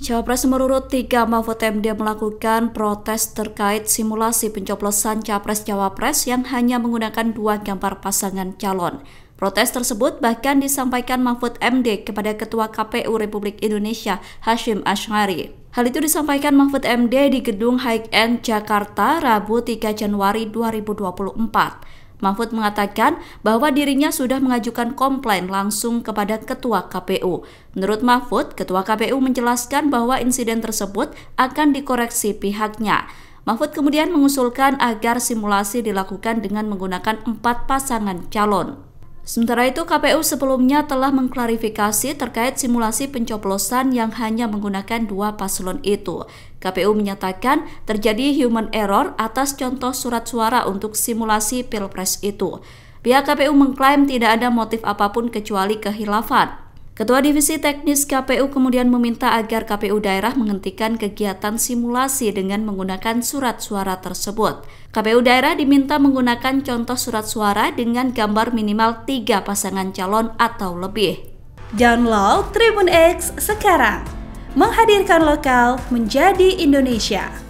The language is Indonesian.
Cawapres urut tiga Mahfud MD melakukan protes terkait simulasi pencoblosan Capres-Cawapres yang hanya menggunakan dua gambar pasangan calon. Protes tersebut bahkan disampaikan Mahfud MD kepada Ketua KPU Republik Indonesia Hashim Ash'ari. Hal itu disampaikan Mahfud MD di Gedung High End Jakarta Rabu 3 Januari 2024. Mahfud mengatakan bahwa dirinya sudah mengajukan komplain langsung kepada Ketua KPU. Menurut Mahfud, Ketua KPU menjelaskan bahwa insiden tersebut akan dikoreksi pihaknya. Mahfud kemudian mengusulkan agar simulasi dilakukan dengan menggunakan empat pasangan calon. Sementara itu, KPU sebelumnya telah mengklarifikasi terkait simulasi pencoblosan yang hanya menggunakan dua paslon itu. KPU menyatakan terjadi human error atas contoh surat suara untuk simulasi pilpres itu. Pihak KPU mengklaim tidak ada motif apapun kecuali kehilafan. Ketua Divisi Teknis KPU kemudian meminta agar KPU daerah menghentikan kegiatan simulasi dengan menggunakan surat suara tersebut. KPU daerah diminta menggunakan contoh surat suara dengan gambar minimal tiga pasangan calon atau lebih. Download Tribun X sekarang, menghadirkan lokal menjadi Indonesia.